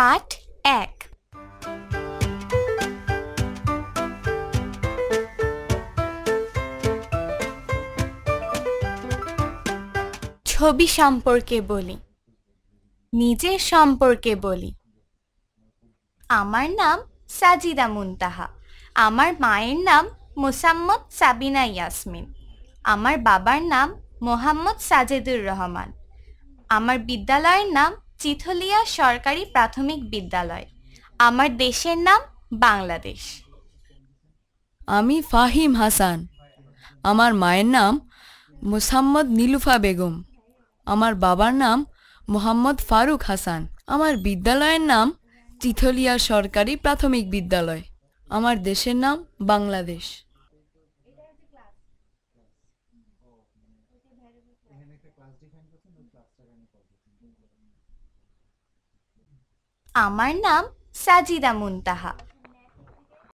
পাঠ এক ছবি সম্পর্কে বলি নিজের সম্পর্কে বলি আমার নাম সাজিদা মুন্তাহা আমার মায়ের নাম মোসাম্মদ সাবিনা ইয়াসমিন আমার বাবার নাম মোহাম্মদ সাজেদুর রহমান আমার বিদ্যালয়ের নাম চিথলিয়া সরকারি প্রাথমিক বিদ্যালয় আমার দেশের নাম বাংলাদেশ আমি ফাহিম হাসান আমার মায়ের নাম মোসাম্মদ নীলুফা বেগম আমার বাবার নাম মোহাম্মদ ফারুক হাসান আমার বিদ্যালয়ের নাম চিথলিয়া সরকারি প্রাথমিক বিদ্যালয় আমার দেশের নাম বাংলাদেশ আমার নাম সাজিদা মুন্তাহা